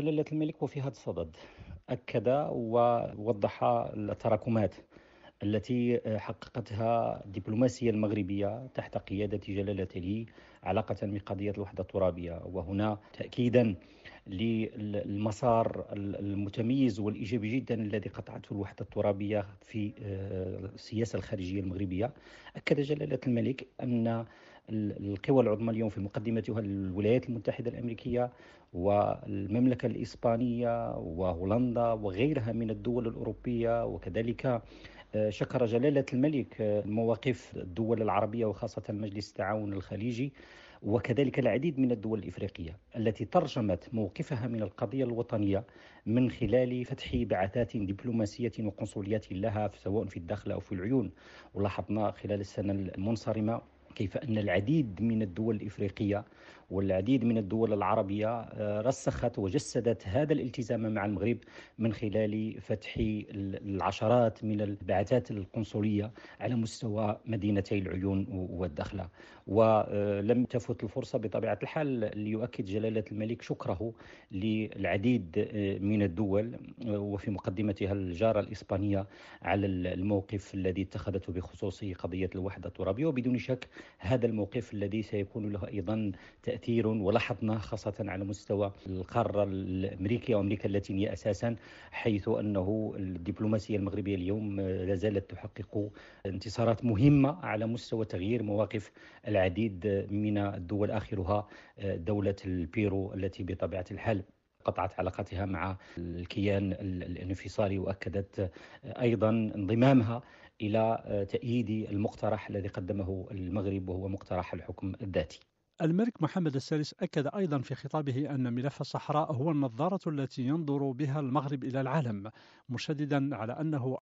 جلالة الملك وفي هذا الصدد أكد ووضح التراكمات التي آه، حققتها الدبلوماسية المغربية تحت قيادة جلالته علاقة بقضية الوحدة الترابية وهنا تأكيدا للمسار المتميز والايجابي جدا الذي قطعته الوحده الترابيه في آه، السياسه الخارجيه المغربيه اكد جلاله الملك ان القوى العظمى اليوم في مقدمتها الولايات المتحده الامريكيه والمملكه الاسبانيه وهولندا وغيرها من الدول الاوروبيه وكذلك آه، شكر جلالة الملك آه، مواقف الدول العربية وخاصة مجلس التعاون الخليجي وكذلك العديد من الدول الإفريقية التي ترجمت موقفها من القضية الوطنية من خلال فتح بعثات دبلوماسية وقنصليات لها سواء في الداخل أو في العيون ولاحظنا خلال السنة المنصرمة كيف أن العديد من الدول الإفريقية والعديد من الدول العربية آه، رسخت وجسدت هذا الالتزام مع المغرب من خلال فتح العشرات من البعثات القنصلية على مستوى مدينتي العيون والدخلة ولم آه، تفت الفرصة بطبيعة الحال ليؤكد جلالة الملك شكره للعديد آه، من الدول وفي مقدمتها الجارة الإسبانية على الموقف الذي اتخذته بخصوص قضية الوحدة الترابية وبدون شك هذا الموقف الذي سيكون له ايضا تاثير ولاحظناه خاصه على مستوى القاره الامريكيه وامريكا اللاتينيه اساسا حيث انه الدبلوماسيه المغربيه اليوم لا زالت تحقق انتصارات مهمه على مستوى تغيير مواقف العديد من الدول اخرها دوله البيرو التي بطبيعه الحال قطعت علاقتها مع الكيان الانفصالي واكدت ايضا انضمامها الى تأييد المقترح الذي قدمه المغرب وهو مقترح الحكم الذاتي. الملك محمد السادس أكد أيضا في خطابه أن ملف الصحراء هو النظارة التي ينظر بها المغرب إلى العالم، مشددا على أنه